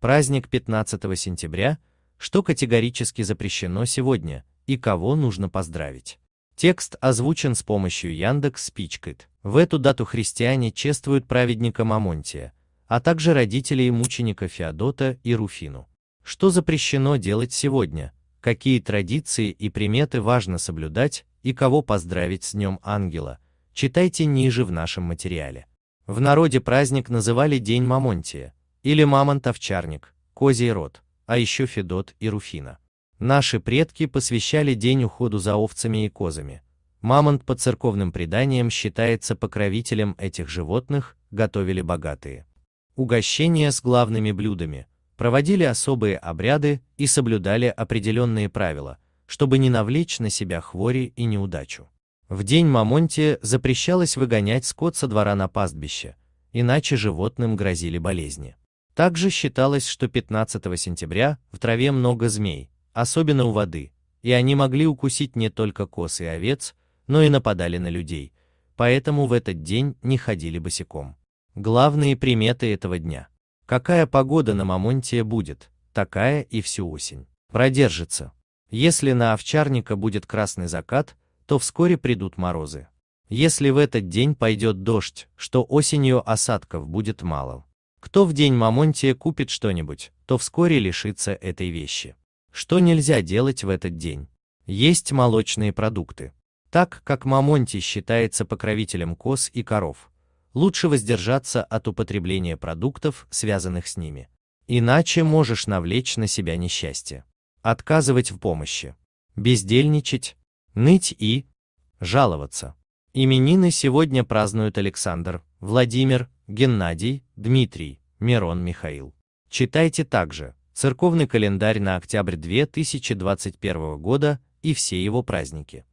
праздник 15 сентября, что категорически запрещено сегодня и кого нужно поздравить. Текст озвучен с помощью Яндекс Спичкит. В эту дату христиане чествуют праведника Мамонтия, а также родителей мученика Феодота и Руфину. Что запрещено делать сегодня, какие традиции и приметы важно соблюдать и кого поздравить с Днем Ангела, читайте ниже в нашем материале. В народе праздник называли День Мамонтия, или мамонт-овчарник, козий род, а еще Федот и Руфина. Наши предки посвящали день уходу за овцами и козами. Мамонт по церковным преданиям считается покровителем этих животных, готовили богатые. Угощения с главными блюдами, проводили особые обряды и соблюдали определенные правила, чтобы не навлечь на себя хвори и неудачу. В день Мамонте запрещалось выгонять скот со двора на пастбище, иначе животным грозили болезни. Также считалось, что 15 сентября в траве много змей, особенно у воды, и они могли укусить не только коз и овец, но и нападали на людей, поэтому в этот день не ходили босиком. Главные приметы этого дня. Какая погода на Мамонтия будет, такая и всю осень. Продержится. Если на овчарника будет красный закат, то вскоре придут морозы. Если в этот день пойдет дождь, что осенью осадков будет мало. Кто в день Мамонтия купит что-нибудь, то вскоре лишится этой вещи. Что нельзя делать в этот день? Есть молочные продукты. Так как Мамонти считается покровителем коз и коров, лучше воздержаться от употребления продуктов, связанных с ними. Иначе можешь навлечь на себя несчастье. Отказывать в помощи. Бездельничать, ныть и жаловаться. Именины сегодня празднуют Александр, Владимир, Геннадий, Дмитрий, Мирон Михаил. Читайте также «Церковный календарь на октябрь 2021 года» и все его праздники.